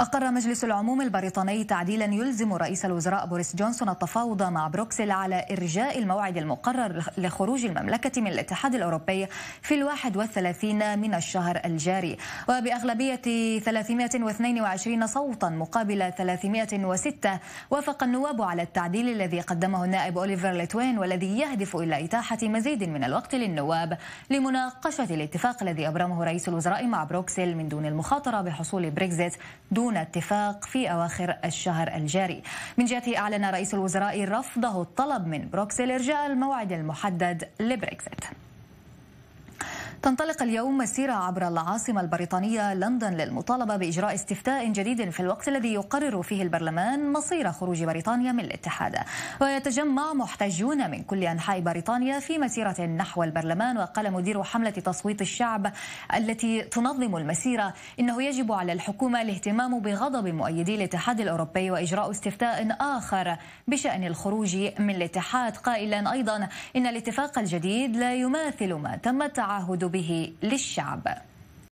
أقر مجلس العموم البريطاني تعديلا يلزم رئيس الوزراء بوريس جونسون التفاوض مع بروكسل على إرجاء الموعد المقرر لخروج المملكة من الاتحاد الأوروبي في الواحد والثلاثين من الشهر الجاري وبأغلبية 322 صوتا مقابل 306 وافق النواب على التعديل الذي قدمه النائب أوليفر لتوين والذي يهدف إلى إتاحة مزيد من الوقت للنواب لمناقشة الاتفاق الذي أبرمه رئيس الوزراء مع بروكسل من دون المخاطرة بحصول بريكزيت دون دون اتفاق في أواخر الشهر الجاري من جهته أعلن رئيس الوزراء رفضه الطلب من بروكسل إرجاء الموعد المحدد لبريكزيت تنطلق اليوم مسيرة عبر العاصمة البريطانية لندن للمطالبة بإجراء استفتاء جديد في الوقت الذي يقرر فيه البرلمان مصير خروج بريطانيا من الاتحاد ويتجمع محتجون من كل أنحاء بريطانيا في مسيرة نحو البرلمان وقال مدير حملة تصويت الشعب التي تنظم المسيرة إنه يجب على الحكومة الاهتمام بغضب مؤيدي الاتحاد الأوروبي وإجراء استفتاء آخر بشأن الخروج من الاتحاد قائلا أيضا إن الاتفاق الجديد لا يماثل ما تم التعهد به للشعب